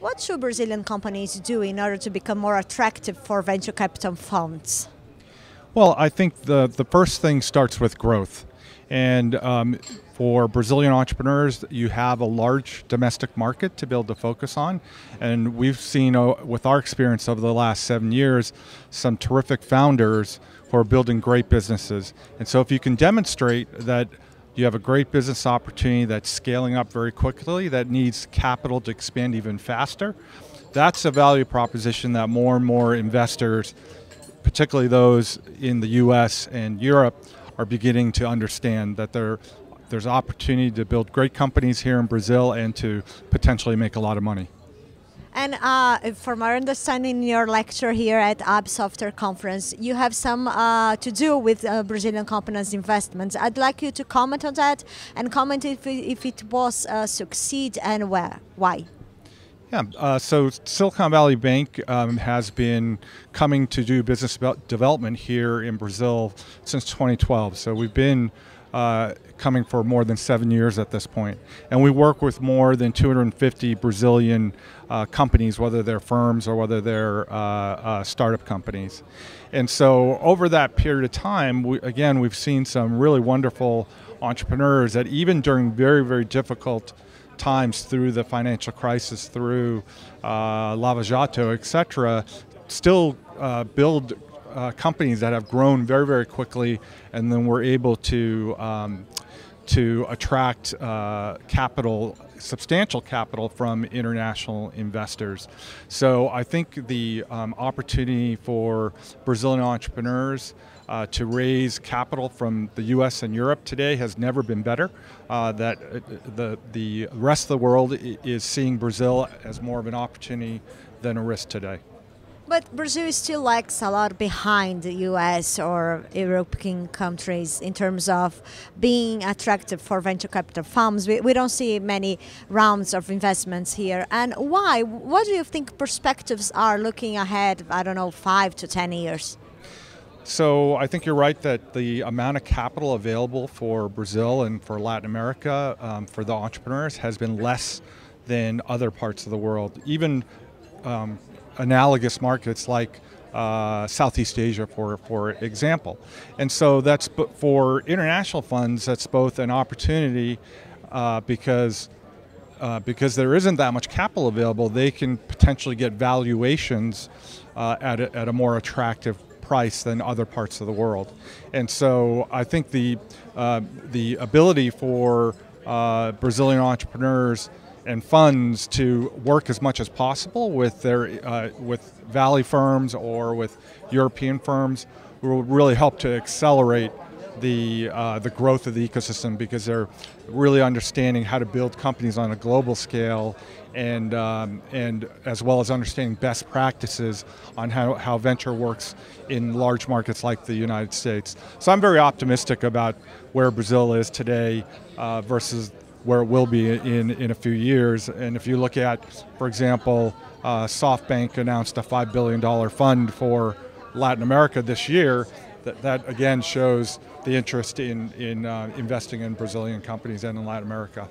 What should Brazilian companies do in order to become more attractive for venture capital funds? Well, I think the, the first thing starts with growth. And um, for Brazilian entrepreneurs, you have a large domestic market to be able to focus on. And we've seen, uh, with our experience over the last seven years, some terrific founders who are building great businesses. And so, if you can demonstrate that you have a great business opportunity that's scaling up very quickly that needs capital to expand even faster. That's a value proposition that more and more investors, particularly those in the US and Europe, are beginning to understand that there's opportunity to build great companies here in Brazil and to potentially make a lot of money. And uh, from our understanding, in your lecture here at App Software Conference, you have some uh, to do with uh, Brazilian companies' investments. I'd like you to comment on that and comment if, if it was a uh, succeed and where, why. Yeah, uh, so Silicon Valley Bank um, has been coming to do business development here in Brazil since 2012. So we've been uh, coming for more than seven years at this point. And we work with more than 250 Brazilian uh, companies, whether they're firms or whether they're uh, uh, startup companies. And so over that period of time, we, again, we've seen some really wonderful entrepreneurs that even during very, very difficult times through the financial crisis, through uh, Lava Jato, et cetera, still build uh, companies that have grown very, very quickly, and then we're able to um, to attract uh, capital, substantial capital from international investors. So I think the um, opportunity for Brazilian entrepreneurs uh, to raise capital from the U.S. and Europe today has never been better. Uh, that uh, the the rest of the world is seeing Brazil as more of an opportunity than a risk today. But Brazil still lags a lot behind the US or European countries in terms of being attractive for venture capital firms. We, we don't see many rounds of investments here. And why? What do you think perspectives are looking ahead, I don't know, five to 10 years? So I think you're right that the amount of capital available for Brazil and for Latin America um, for the entrepreneurs has been less than other parts of the world. Even um, analogous markets like uh, Southeast Asia, for for example. And so that's for international funds. That's both an opportunity uh, because. Uh, because there isn't that much capital available, they can potentially get valuations uh, at, a, at a more attractive price than other parts of the world. And so I think the, uh, the ability for uh, Brazilian entrepreneurs and funds to work as much as possible with their uh, with Valley firms or with European firms will really help to accelerate the uh, the growth of the ecosystem because they're really understanding how to build companies on a global scale and um, and as well as understanding best practices on how, how venture works in large markets like the United States. So I'm very optimistic about where Brazil is today uh, versus where it will be in, in a few years. And if you look at, for example, uh, SoftBank announced a $5 billion fund for Latin America this year. That, that again shows the interest in, in uh, investing in Brazilian companies and in Latin America.